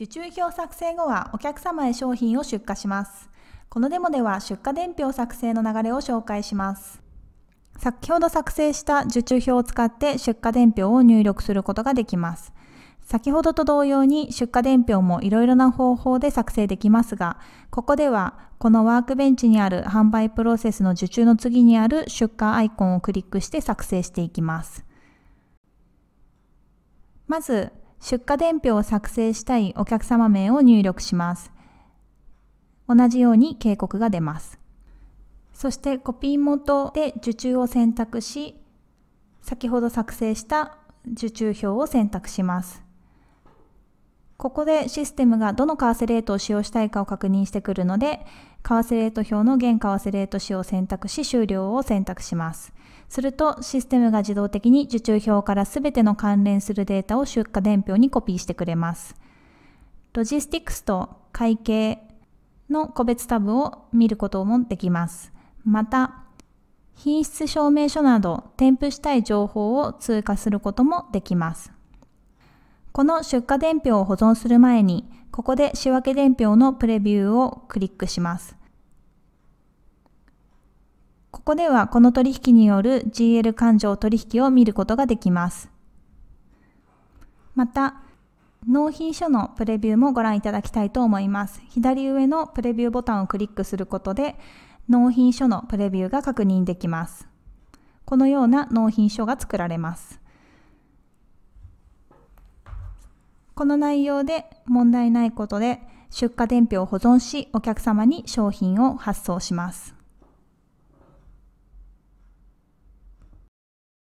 受注表作成後はお客様へ商品を出荷します。このデモでは出荷伝票作成の流れを紹介します。先ほど作成した受注表を使って出荷伝票を入力することができます。先ほどと同様に出荷伝票もいろいろな方法で作成できますが、ここではこのワークベンチにある販売プロセスの受注の次にある出荷アイコンをクリックして作成していきます。まず出荷伝票を作成したいお客様名を入力します。同じように警告が出ます。そしてコピー元で受注を選択し、先ほど作成した受注票を選択します。ここでシステムがどの為替レートを使用したいかを確認してくるので、為替レート表の現為替レート使用を選択し終了を選択します。すると、システムが自動的に受注表から全ての関連するデータを出荷伝票にコピーしてくれます。ロジスティクスと会計の個別タブを見ることもできます。また、品質証明書など添付したい情報を通過することもできます。この出荷伝票を保存する前に、ここで仕分け伝票のプレビューをクリックします。ここではこの取引による GL 勘定取引を見ることができます。また、納品書のプレビューもご覧いただきたいと思います。左上のプレビューボタンをクリックすることで、納品書のプレビューが確認できます。このような納品書が作られます。この内容で問題ないことで出荷伝票を保存しお客様に商品を発送します。